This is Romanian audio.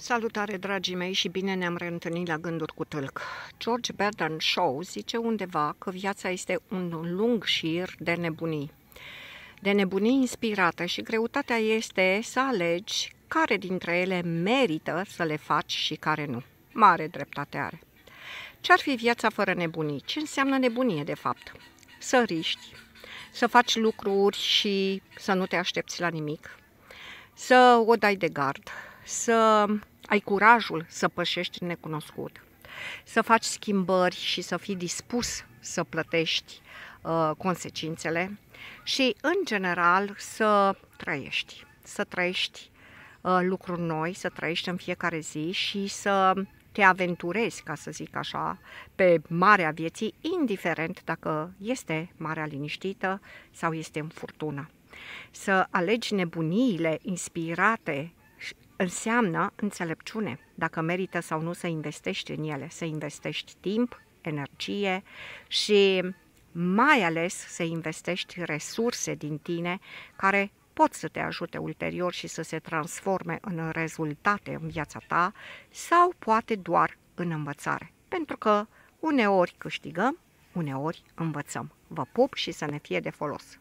Salutare, dragii mei, și bine ne-am reîntâlnit la Gânduri cu Tâlc. George Bernard Shaw zice undeva că viața este un lung șir de nebunii. De nebunii inspirată și greutatea este să alegi care dintre ele merită să le faci și care nu. Mare dreptate are. Ce-ar fi viața fără nebunii? Ce înseamnă nebunie, de fapt? Să riști, să faci lucruri și să nu te aștepți la nimic, să o dai de gard, să ai curajul să pășești necunoscut, să faci schimbări și să fii dispus să plătești uh, consecințele și, în general, să trăiești, să trăiești uh, lucruri noi, să trăiești în fiecare zi și să te aventurezi, ca să zic așa, pe marea vieții, indiferent dacă este marea liniștită sau este în furtună. Să alegi nebuniile inspirate înseamnă înțelepciune, dacă merită sau nu să investești în ele, să investești timp, energie și mai ales să investești resurse din tine care pot să te ajute ulterior și să se transforme în rezultate în viața ta sau poate doar în învățare. Pentru că uneori câștigăm, uneori învățăm. Vă pup și să ne fie de folos!